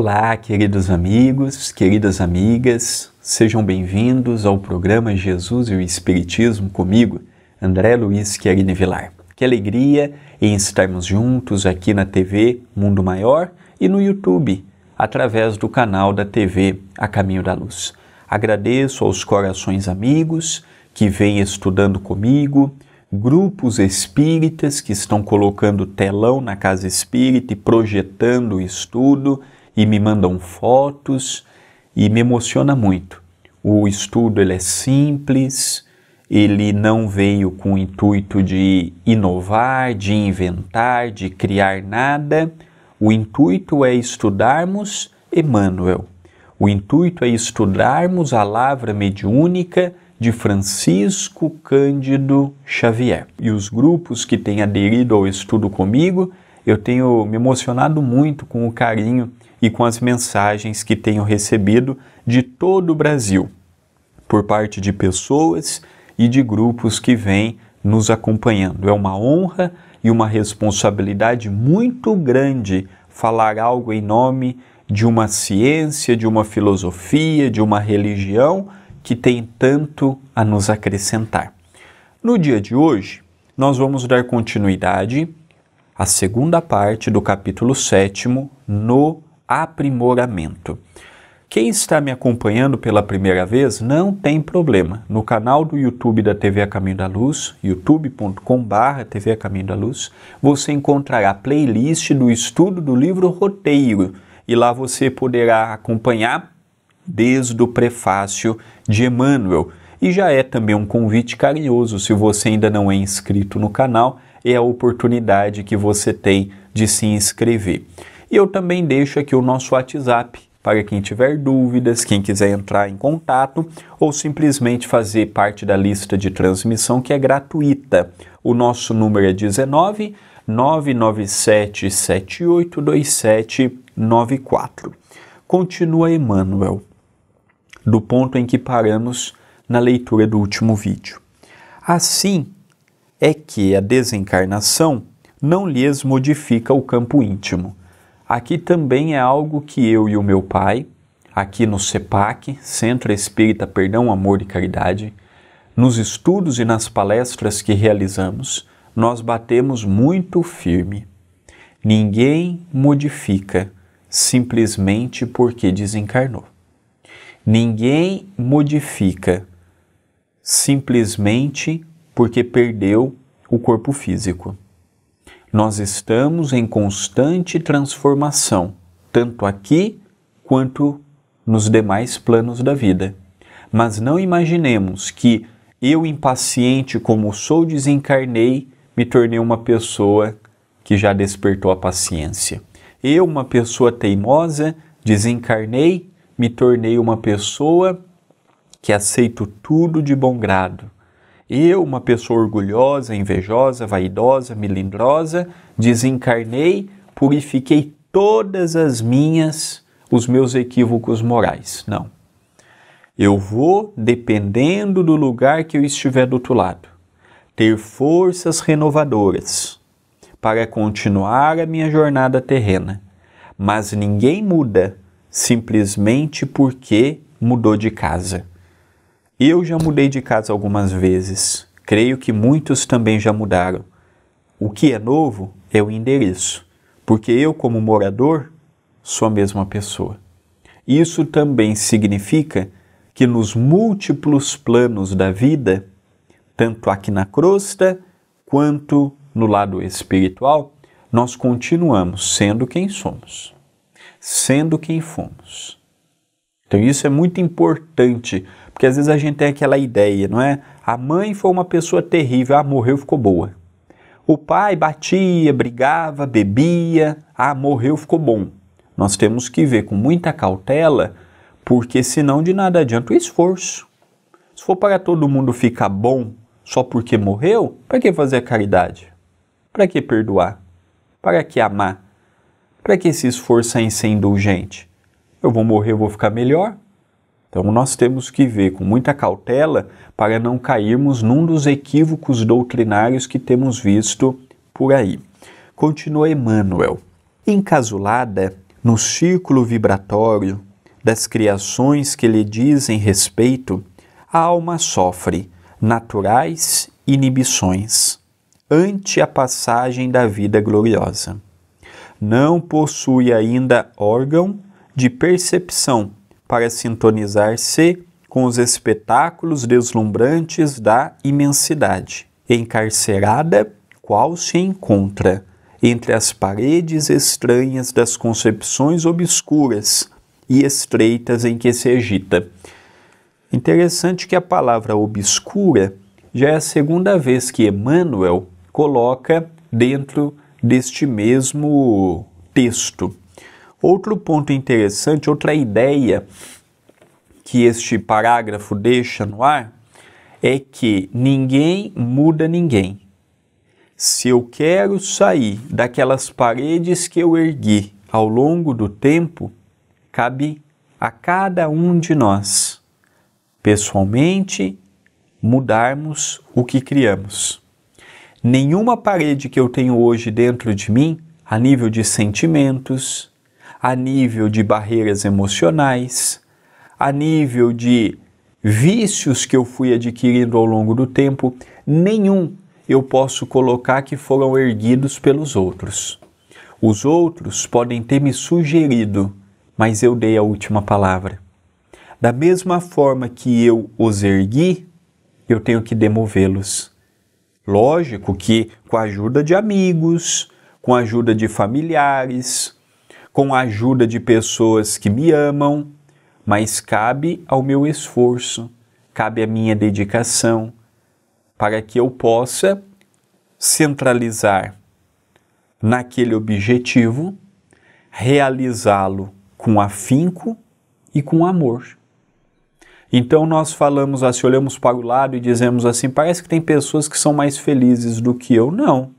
Olá, queridos amigos, queridas amigas, sejam bem-vindos ao programa Jesus e o Espiritismo comigo, André Luiz Querine Vilar. Que alegria em estarmos juntos aqui na TV Mundo Maior e no YouTube, através do canal da TV A Caminho da Luz. Agradeço aos corações amigos que vêm estudando comigo, grupos espíritas que estão colocando telão na casa espírita e projetando o estudo e me mandam fotos e me emociona muito. O estudo ele é simples, ele não veio com o intuito de inovar, de inventar, de criar nada. O intuito é estudarmos Emmanuel. O intuito é estudarmos a palavra mediúnica de Francisco Cândido Xavier. E os grupos que têm aderido ao estudo comigo, eu tenho me emocionado muito com o carinho e com as mensagens que tenho recebido de todo o Brasil, por parte de pessoas e de grupos que vêm nos acompanhando. É uma honra e uma responsabilidade muito grande falar algo em nome de uma ciência, de uma filosofia, de uma religião que tem tanto a nos acrescentar. No dia de hoje, nós vamos dar continuidade à segunda parte do capítulo 7 no aprimoramento. Quem está me acompanhando pela primeira vez, não tem problema. No canal do YouTube da TV a Caminho da Luz, youtube.com.br TV a Caminho da Luz, você encontrará a playlist do estudo do livro Roteiro e lá você poderá acompanhar desde o prefácio de Emmanuel. E já é também um convite carinhoso, se você ainda não é inscrito no canal, é a oportunidade que você tem de se inscrever. E eu também deixo aqui o nosso WhatsApp para quem tiver dúvidas, quem quiser entrar em contato ou simplesmente fazer parte da lista de transmissão que é gratuita. O nosso número é 19 997 782794. Continua Emmanuel, do ponto em que paramos na leitura do último vídeo. Assim é que a desencarnação não lhes modifica o campo íntimo Aqui também é algo que eu e o meu pai, aqui no CEPAC, Centro Espírita Perdão, Amor e Caridade, nos estudos e nas palestras que realizamos, nós batemos muito firme. Ninguém modifica simplesmente porque desencarnou. Ninguém modifica simplesmente porque perdeu o corpo físico. Nós estamos em constante transformação, tanto aqui quanto nos demais planos da vida. Mas não imaginemos que eu, impaciente como sou, desencarnei, me tornei uma pessoa que já despertou a paciência. Eu, uma pessoa teimosa, desencarnei, me tornei uma pessoa que aceito tudo de bom grado. Eu, uma pessoa orgulhosa, invejosa, vaidosa, melindrosa, desencarnei, purifiquei todas as minhas, os meus equívocos morais. Não. Eu vou, dependendo do lugar que eu estiver do outro lado, ter forças renovadoras para continuar a minha jornada terrena. Mas ninguém muda simplesmente porque mudou de casa. Eu já mudei de casa algumas vezes. Creio que muitos também já mudaram. O que é novo é o endereço, porque eu, como morador, sou a mesma pessoa. Isso também significa que nos múltiplos planos da vida, tanto aqui na crosta quanto no lado espiritual, nós continuamos sendo quem somos, sendo quem fomos. Então, isso é muito importante porque às vezes a gente tem aquela ideia, não é? A mãe foi uma pessoa terrível, ah, morreu, ficou boa. O pai batia, brigava, bebia, ah, morreu, ficou bom. Nós temos que ver com muita cautela, porque senão de nada adianta o esforço. Se for para todo mundo ficar bom só porque morreu, para que fazer a caridade? Para que perdoar? Para que amar? Para que se esforçar em ser indulgente? Eu vou morrer, eu vou ficar melhor? Então nós temos que ver com muita cautela para não cairmos num dos equívocos doutrinários que temos visto por aí. Continua Emmanuel. Encasulada no círculo vibratório das criações que lhe dizem respeito, a alma sofre naturais inibições ante a passagem da vida gloriosa. Não possui ainda órgão de percepção para sintonizar-se com os espetáculos deslumbrantes da imensidade. Encarcerada, qual se encontra entre as paredes estranhas das concepções obscuras e estreitas em que se agita. Interessante que a palavra obscura já é a segunda vez que Emmanuel coloca dentro deste mesmo texto. Outro ponto interessante, outra ideia que este parágrafo deixa no ar é que ninguém muda ninguém. Se eu quero sair daquelas paredes que eu ergui ao longo do tempo, cabe a cada um de nós, pessoalmente, mudarmos o que criamos. Nenhuma parede que eu tenho hoje dentro de mim, a nível de sentimentos, a nível de barreiras emocionais, a nível de vícios que eu fui adquirindo ao longo do tempo, nenhum eu posso colocar que foram erguidos pelos outros. Os outros podem ter me sugerido, mas eu dei a última palavra. Da mesma forma que eu os ergui, eu tenho que demovê-los. Lógico que com a ajuda de amigos, com a ajuda de familiares, com a ajuda de pessoas que me amam, mas cabe ao meu esforço, cabe à minha dedicação, para que eu possa centralizar naquele objetivo, realizá-lo com afinco e com amor. Então nós falamos assim, olhamos para o lado e dizemos assim: parece que tem pessoas que são mais felizes do que eu. Não.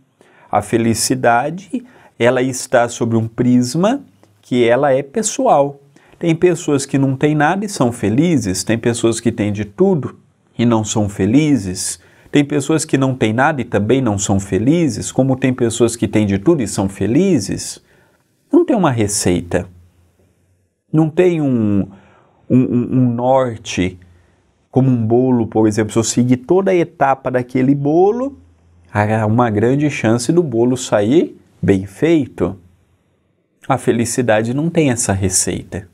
A felicidade ela está sobre um prisma que ela é pessoal. Tem pessoas que não têm nada e são felizes, tem pessoas que têm de tudo e não são felizes, tem pessoas que não têm nada e também não são felizes, como tem pessoas que têm de tudo e são felizes. Não tem uma receita, não tem um, um, um norte como um bolo, por exemplo. Se eu seguir toda a etapa daquele bolo, há uma grande chance do bolo sair bem feito, a felicidade não tem essa receita.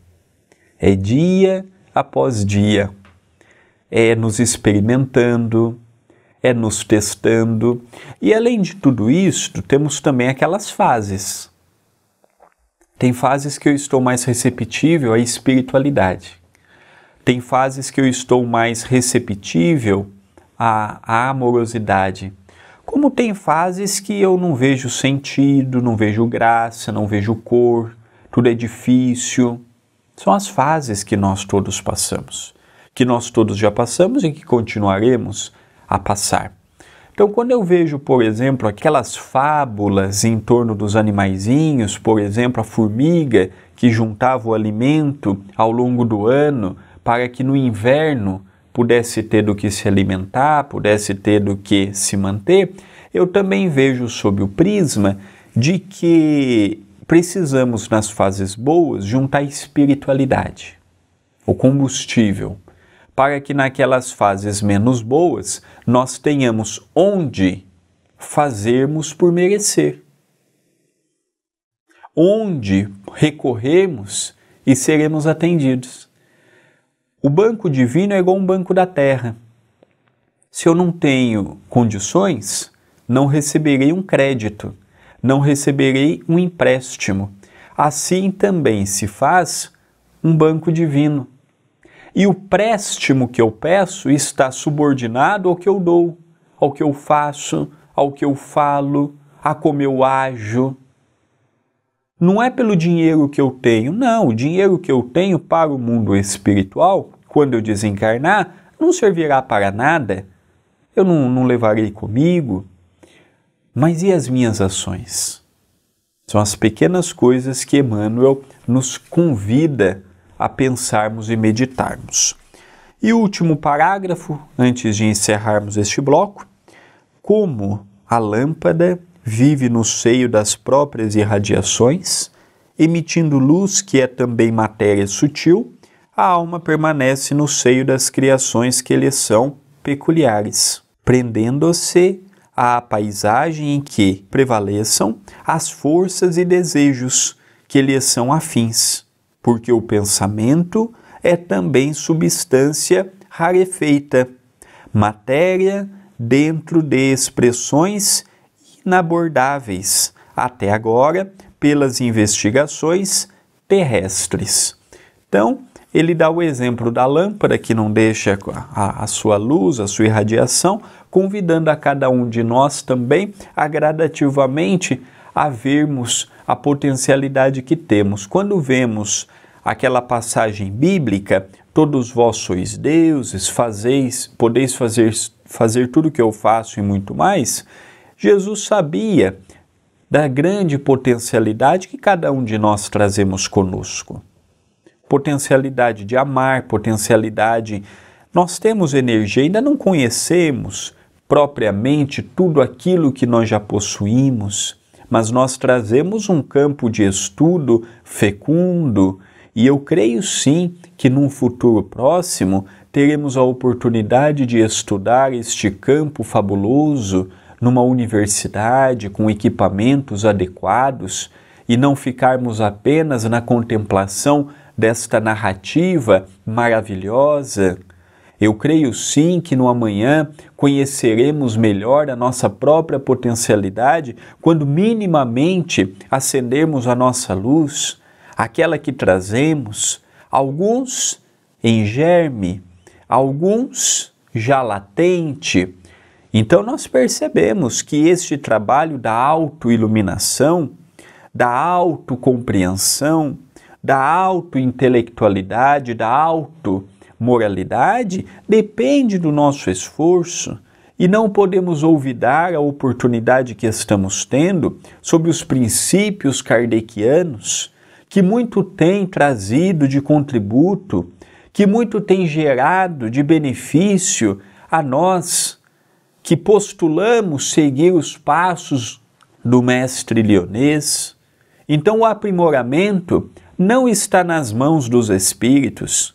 É dia após dia, é nos experimentando, é nos testando. E além de tudo isto, temos também aquelas fases. Tem fases que eu estou mais receptível à espiritualidade. Tem fases que eu estou mais receptível à, à amorosidade como tem fases que eu não vejo sentido, não vejo graça, não vejo cor, tudo é difícil. São as fases que nós todos passamos, que nós todos já passamos e que continuaremos a passar. Então, quando eu vejo, por exemplo, aquelas fábulas em torno dos animaizinhos, por exemplo, a formiga que juntava o alimento ao longo do ano para que no inverno pudesse ter do que se alimentar, pudesse ter do que se manter, eu também vejo sob o prisma de que precisamos, nas fases boas, juntar espiritualidade, o combustível, para que naquelas fases menos boas nós tenhamos onde fazermos por merecer, onde recorremos e seremos atendidos. O banco divino é igual um banco da terra. Se eu não tenho condições, não receberei um crédito, não receberei um empréstimo. Assim também se faz um banco divino. E o préstimo que eu peço está subordinado ao que eu dou, ao que eu faço, ao que eu falo, a como eu ajo. Não é pelo dinheiro que eu tenho, não. O dinheiro que eu tenho para o mundo espiritual quando eu desencarnar, não servirá para nada, eu não, não levarei comigo. Mas e as minhas ações? São as pequenas coisas que Emmanuel nos convida a pensarmos e meditarmos. E o último parágrafo, antes de encerrarmos este bloco, como a lâmpada vive no seio das próprias irradiações, emitindo luz que é também matéria sutil, a alma permanece no seio das criações que lhe são peculiares, prendendo-se à paisagem em que prevaleçam as forças e desejos que lhe são afins, porque o pensamento é também substância rarefeita, matéria dentro de expressões inabordáveis até agora pelas investigações terrestres. Então, ele dá o exemplo da lâmpada que não deixa a, a, sua luz, a sua irradiação, convidando a cada um de nós também a gradativamente a vermos a potencialidade que temos. Quando vemos aquela passagem bíblica, todos vós sois deuses, fazeis, podeis fazer, fazer tudo o que eu faço e muito mais, Jesus sabia da grande potencialidade que cada um de nós trazemos conosco potencialidade de amar, potencialidade. Nós temos energia, ainda não conhecemos propriamente tudo aquilo que nós já possuímos, mas nós trazemos um campo de estudo fecundo e eu creio sim que num futuro próximo teremos a oportunidade de estudar este campo fabuloso numa universidade com equipamentos adequados e não ficarmos apenas na contemplação desta narrativa maravilhosa? Eu creio sim que no amanhã conheceremos melhor a nossa própria potencialidade quando minimamente acendermos a nossa luz, aquela que trazemos, alguns em germe, alguns já latente. Então nós percebemos que este trabalho da autoiluminação, da autocompreensão, da auto-intelectualidade, da auto-moralidade, depende do nosso esforço e não podemos olvidar a oportunidade que estamos tendo sobre os princípios kardecianos, que muito tem trazido de contributo, que muito tem gerado de benefício a nós que postulamos seguir os passos do mestre lionês. Então, o aprimoramento não está nas mãos dos espíritos,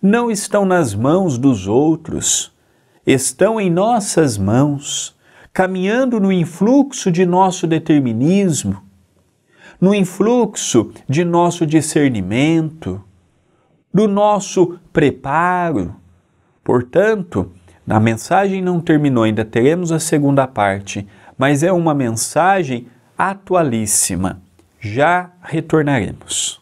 não estão nas mãos dos outros, estão em nossas mãos, caminhando no influxo de nosso determinismo, no influxo de nosso discernimento, do nosso preparo. Portanto, a mensagem não terminou, ainda teremos a segunda parte, mas é uma mensagem atualíssima. Já retornaremos.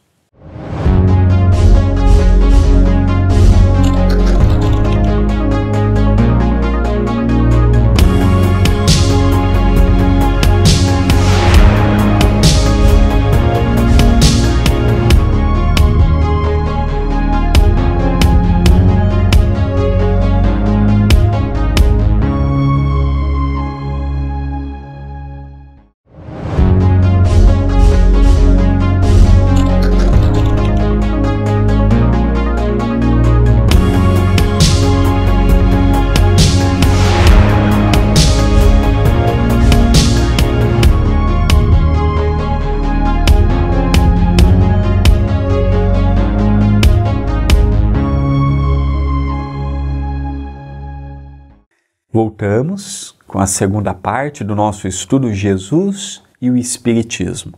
voltamos com a segunda parte do nosso estudo Jesus e o Espiritismo.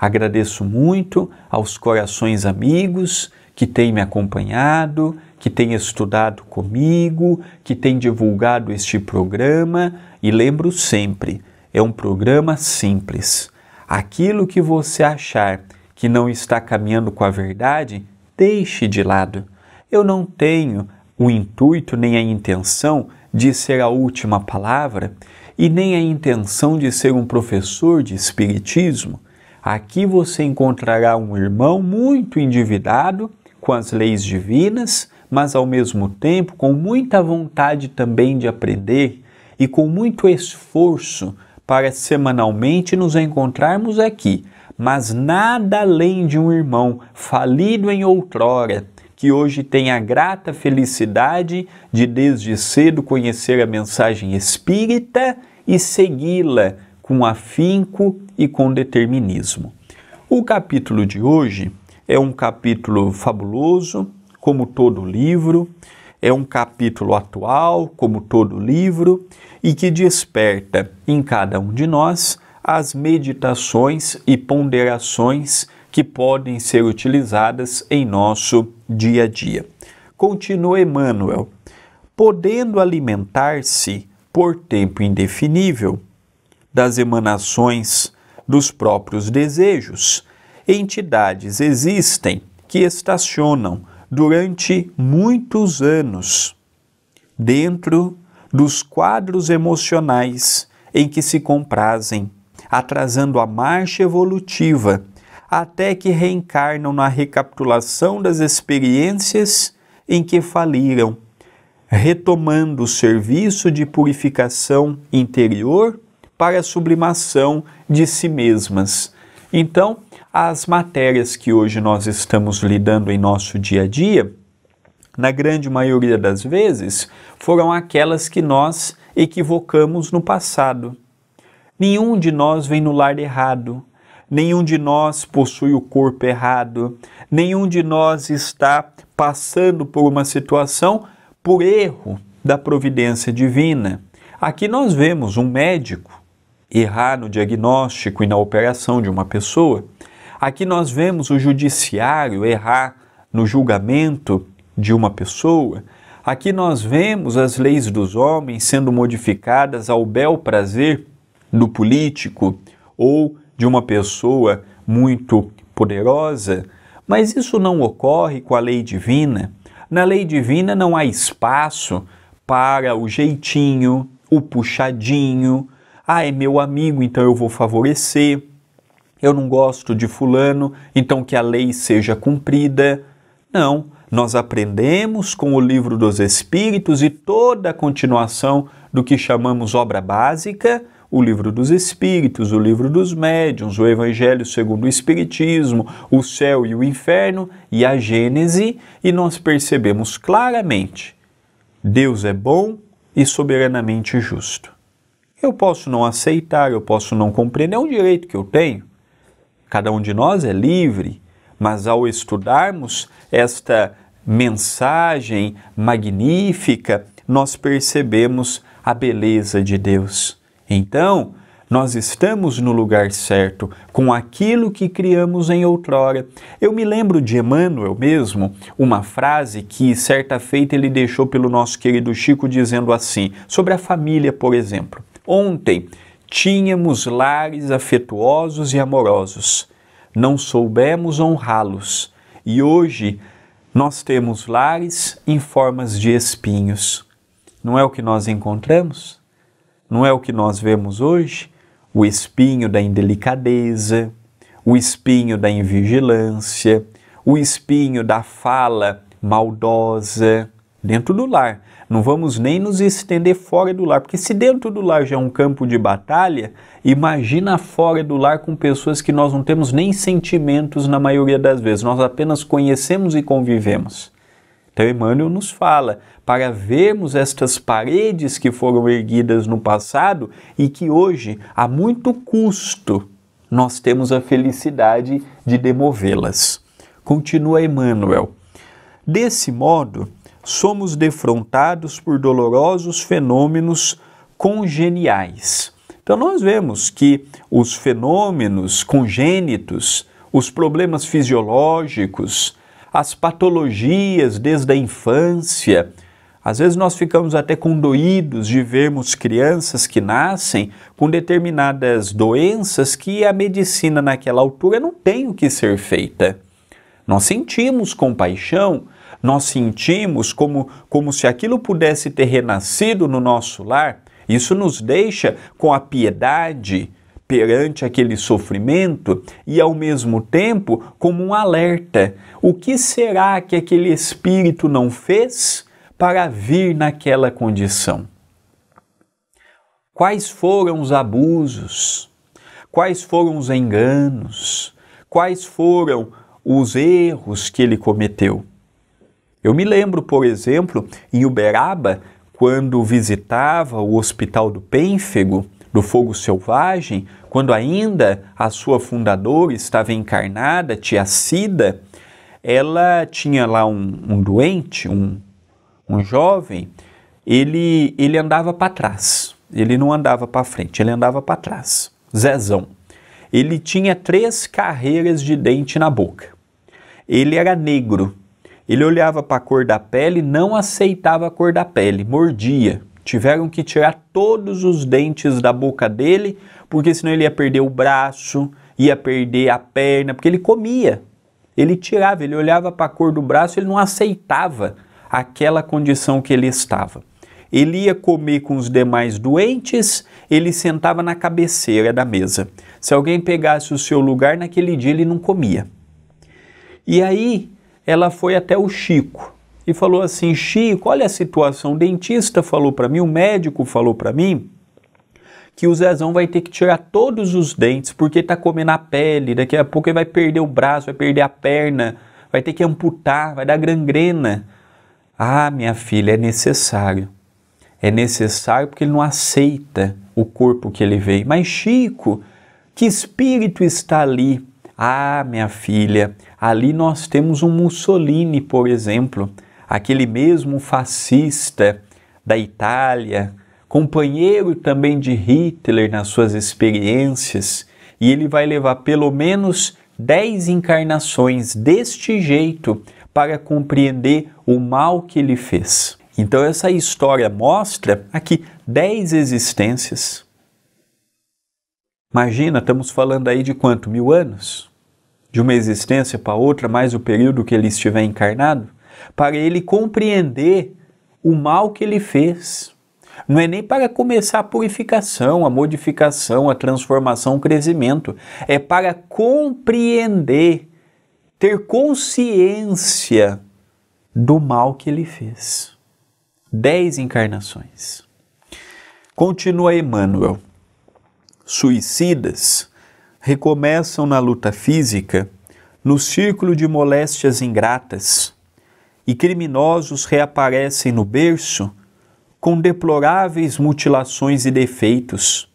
Agradeço muito aos corações amigos que têm me acompanhado, que têm estudado comigo, que têm divulgado este programa e lembro sempre, é um programa simples. Aquilo que você achar que não está caminhando com a verdade, deixe de lado. Eu não tenho o intuito nem a intenção de ser a última palavra e nem a intenção de ser um professor de espiritismo, aqui você encontrará um irmão muito endividado com as leis divinas, mas ao mesmo tempo com muita vontade também de aprender e com muito esforço para semanalmente nos encontrarmos aqui, mas nada além de um irmão falido em outrora, que hoje tem a grata felicidade de desde cedo conhecer a mensagem espírita e segui-la com afinco e com determinismo. O capítulo de hoje é um capítulo fabuloso, como todo livro, é um capítulo atual, como todo livro, e que desperta em cada um de nós as meditações e ponderações que podem ser utilizadas em nosso dia a dia. Continua Emmanuel. Podendo alimentar-se por tempo indefinível das emanações dos próprios desejos, entidades existem que estacionam durante muitos anos dentro dos quadros emocionais em que se comprazem, atrasando a marcha evolutiva até que reencarnam na recapitulação das experiências em que faliram, retomando o serviço de purificação interior para a sublimação de si mesmas. Então, as matérias que hoje nós estamos lidando em nosso dia a dia, na grande maioria das vezes, foram aquelas que nós equivocamos no passado. Nenhum de nós vem no lar errado, nenhum de nós possui o corpo errado, nenhum de nós está passando por uma situação por erro da providência divina. Aqui nós vemos um médico errar no diagnóstico e na operação de uma pessoa. Aqui nós vemos o judiciário errar no julgamento de uma pessoa. Aqui nós vemos as leis dos homens sendo modificadas ao bel prazer do político ou de uma pessoa muito poderosa, mas isso não ocorre com a lei divina. Na lei divina não há espaço para o jeitinho, o puxadinho. Ah, é meu amigo, então eu vou favorecer. Eu não gosto de Fulano, então que a lei seja cumprida. Não, nós aprendemos com o livro dos Espíritos e toda a continuação do que chamamos obra básica, o Livro dos Espíritos, o Livro dos Médiuns, o Evangelho segundo o Espiritismo, o Céu e o Inferno e a Gênese, e nós percebemos claramente: Deus é bom e soberanamente justo. Eu posso não aceitar, eu posso não compreender, é um direito que eu tenho. Cada um de nós é livre, mas ao estudarmos esta mensagem magnífica, nós percebemos a beleza de Deus então, nós estamos no lugar certo com aquilo que criamos em outrora. Eu me lembro de Emmanuel mesmo, uma frase que certa feita ele deixou pelo nosso querido Chico dizendo assim, sobre a família, por exemplo. Ontem tínhamos lares afetuosos e amorosos, não soubemos honrá-los, e hoje nós temos lares em formas de espinhos. Não é o que nós encontramos? não é o que nós vemos hoje? O espinho da indelicadeza, o espinho da invigilância, o espinho da fala maldosa dentro do lar. Não vamos nem nos estender fora do lar, porque se dentro do lar já é um campo de batalha, imagina fora do lar com pessoas que nós não temos nem sentimentos na maioria das vezes, nós apenas conhecemos e convivemos. Então Emmanuel nos fala para vermos estas paredes que foram erguidas no passado e que hoje, a muito custo, nós temos a felicidade de demovê-las. Continua Emmanuel. Desse modo, somos defrontados por dolorosos fenômenos congeniais. Então nós vemos que os fenômenos congênitos, os problemas fisiológicos, as patologias desde a infância. Às vezes nós ficamos até condoídos de vermos crianças que nascem com determinadas doenças que a medicina naquela altura não tem o que ser feita. Nós sentimos compaixão, nós sentimos como, como se aquilo pudesse ter renascido no nosso lar. Isso nos deixa com a piedade, perante aquele sofrimento e, ao mesmo tempo, como um alerta: o que será que aquele espírito não fez para vir naquela condição? Quais foram os abusos? Quais foram os enganos? Quais foram os erros que ele cometeu? Eu me lembro, por exemplo, em Uberaba, quando visitava o Hospital do Pênfego, do Fogo Selvagem, quando ainda a sua fundadora estava encarnada, tia Cida, ela tinha lá um, um doente, um, um jovem, ele, ele andava para trás, ele não andava para frente, ele andava para trás, Zezão. Ele tinha três carreiras de dente na boca. Ele era negro, ele olhava para a cor da pele, não aceitava a cor da pele, mordia. Tiveram que tirar todos os dentes da boca dele porque senão ele ia perder o braço, ia perder a perna, porque ele comia. Ele tirava, ele olhava para a cor do braço, ele não aceitava aquela condição que ele estava. Ele ia comer com os demais doentes, ele sentava na cabeceira da mesa. Se alguém pegasse o seu lugar, naquele dia ele não comia. E aí ela foi até o Chico e falou assim: Chico, olha a situação. O dentista falou para mim, o médico falou para mim que o Zezão vai ter que tirar todos os dentes porque tá comendo a pele, daqui a pouco ele vai perder o braço, vai perder a perna, vai ter que amputar, vai dar gangrena. Ah, minha filha, é necessário. É necessário porque ele não aceita o corpo que ele veio. Mas Chico, que espírito está ali? Ah, minha filha, ali nós temos um Mussolini, por exemplo, aquele mesmo fascista da Itália, companheiro também de Hitler nas suas experiências, e ele vai levar pelo menos 10 encarnações deste jeito para compreender o mal que ele fez. Então, essa história mostra aqui 10 existências. Imagina, estamos falando aí de quanto? Mil anos? De uma existência para outra, mais o período que ele estiver encarnado? Para ele compreender o mal que ele fez. Não é nem para começar a purificação, a modificação, a transformação, o crescimento. É para compreender, ter consciência do mal que ele fez. Dez encarnações. Continua Emmanuel. Suicidas recomeçam na luta física, no círculo de moléstias ingratas, e criminosos reaparecem no berço com deploráveis mutilações e defeitos.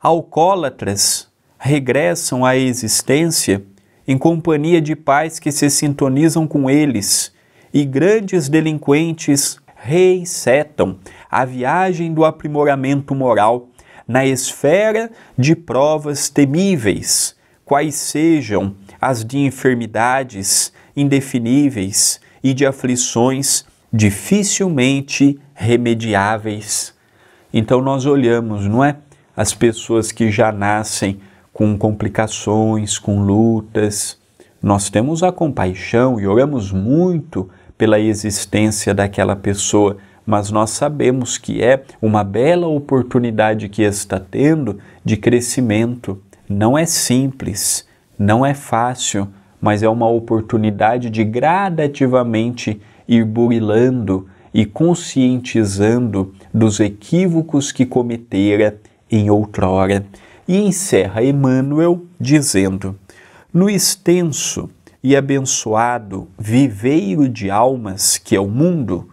Alcoólatras regressam à existência em companhia de pais que se sintonizam com eles, e grandes delinquentes reinsetam a viagem do aprimoramento moral na esfera de provas temíveis, quais sejam as de enfermidades indefiníveis e de aflições dificilmente remediáveis. Então nós olhamos, não é? As pessoas que já nascem com complicações, com lutas. Nós temos a compaixão e oramos muito pela existência daquela pessoa, mas nós sabemos que é uma bela oportunidade que está tendo de crescimento. Não é simples, não é fácil, mas é uma oportunidade de gradativamente ir burilando e conscientizando dos equívocos que cometera em outrora. E encerra Emmanuel dizendo: No extenso e abençoado viveiro de almas que é o mundo,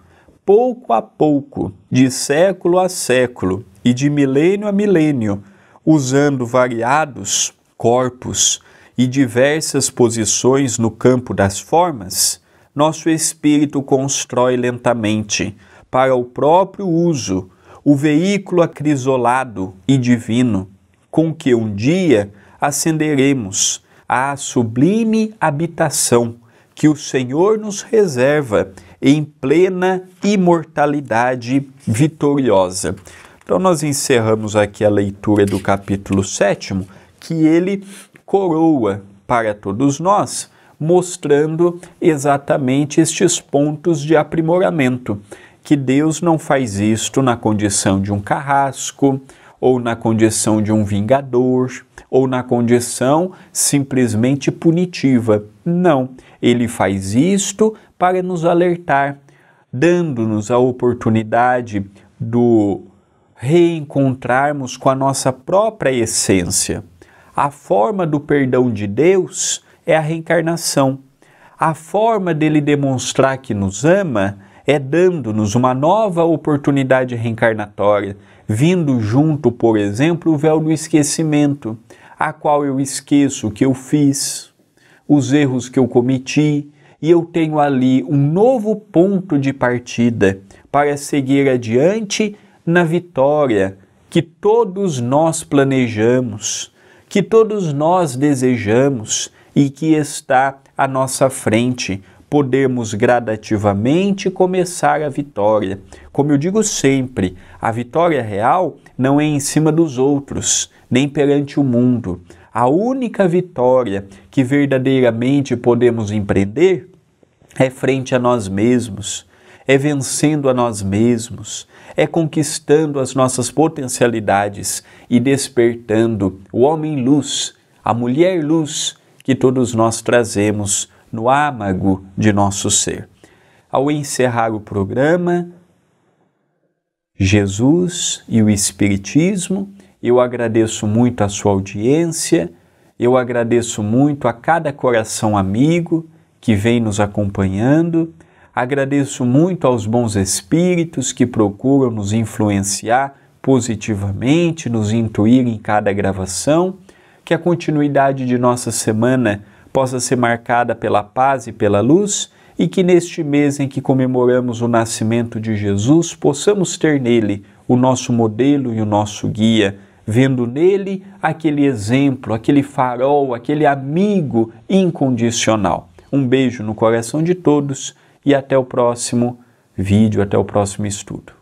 pouco a pouco, de século a século e de milênio a milênio, usando variados corpos e diversas posições no campo das formas, nosso espírito constrói lentamente, para o próprio uso, o veículo acrisolado e divino, com que um dia ascenderemos à sublime habitação que o Senhor nos reserva em plena imortalidade vitoriosa. Então, nós encerramos aqui a leitura do capítulo 7, que ele coroa para todos nós mostrando exatamente estes pontos de aprimoramento. Que Deus não faz isto na condição de um carrasco, ou na condição de um vingador, ou na condição simplesmente punitiva. Não, ele faz isto para nos alertar, dando-nos a oportunidade do reencontrarmos com a nossa própria essência. A forma do perdão de Deus é a reencarnação. A forma dele demonstrar que nos ama é dando-nos uma nova oportunidade reencarnatória, vindo junto, por exemplo, o véu do esquecimento, a qual eu esqueço o que eu fiz, os erros que eu cometi, e eu tenho ali um novo ponto de partida para seguir adiante na vitória que todos nós planejamos, que todos nós desejamos e que está à nossa frente. Podemos gradativamente começar a vitória. Como eu digo sempre, a vitória real não é em cima dos outros, nem perante o mundo. A única vitória que verdadeiramente podemos empreender é frente a nós mesmos, é vencendo a nós mesmos, é conquistando as nossas potencialidades e despertando o homem luz, a mulher luz que todos nós trazemos no âmago de nosso ser. Ao encerrar o programa, Jesus e o Espiritismo, eu agradeço muito a sua audiência, eu agradeço muito a cada coração amigo que vem nos acompanhando, agradeço muito aos bons espíritos que procuram nos influenciar positivamente, nos intuir em cada gravação que a continuidade de nossa semana possa ser marcada pela paz e pela luz e que neste mês em que comemoramos o nascimento de Jesus possamos ter nele o nosso modelo e o nosso guia, vendo nele aquele exemplo, aquele farol, aquele amigo incondicional. Um beijo no coração de todos e até o próximo vídeo, até o próximo estudo.